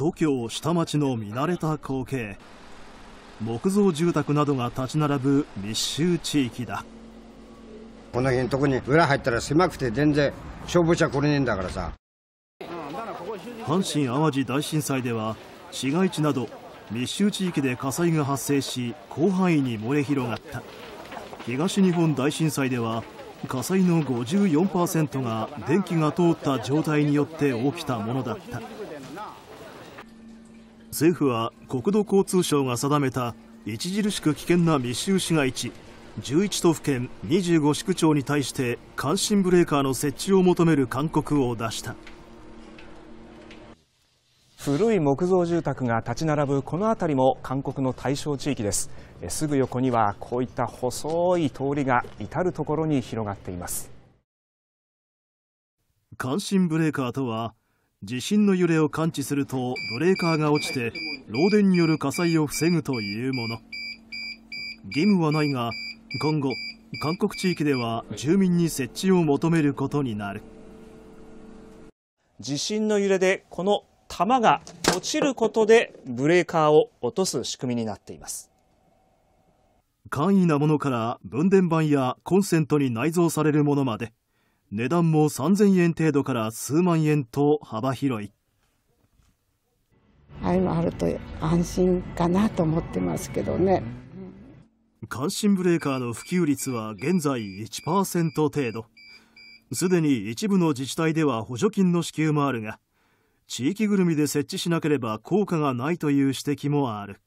東京下町の見慣れた光景木造住宅などが立ち並ぶ密集地域だこの辺特に裏入ったら狭くて全然消防車来れねえんだからさ阪神・淡路大震災では市街地など密集地域で火災が発生し広範囲に燃え広がった東日本大震災では火災の54%が電気が通った状態によって起きたものだった。政府は国土交通省が定めた著しく危険な密集市街地11都府県25市区町に対して関心ブレーカーの設置を求める勧告を出した古い木造住宅が立ち並ぶこの辺りも勧告の対象地域ですすぐ横にはこういった細い通りが至る所に広がっています関心ブレーカーとは地震の揺れを感知するとブレーカーが落ちて漏電による火災を防ぐというもの義務はないが今後韓国地域では住民に設置を求めることになる地震の揺れでこの玉が落ちることでブレーカーを落とす仕組みになっています簡易なものから分電盤やコンセントに内蔵されるものまで値段も3000円程度から数万円と幅広い。あれもあると安心かなと思ってますけどね。関心ブレーカーの普及率は現在1%程度。すでに一部の自治体では補助金の支給もあるが、地域ぐるみで設置しなければ効果がないという指摘もある。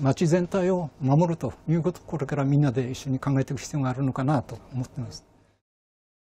町全体を守るということこれからみんなで一緒に考えていく必要があるのかなと思ってます。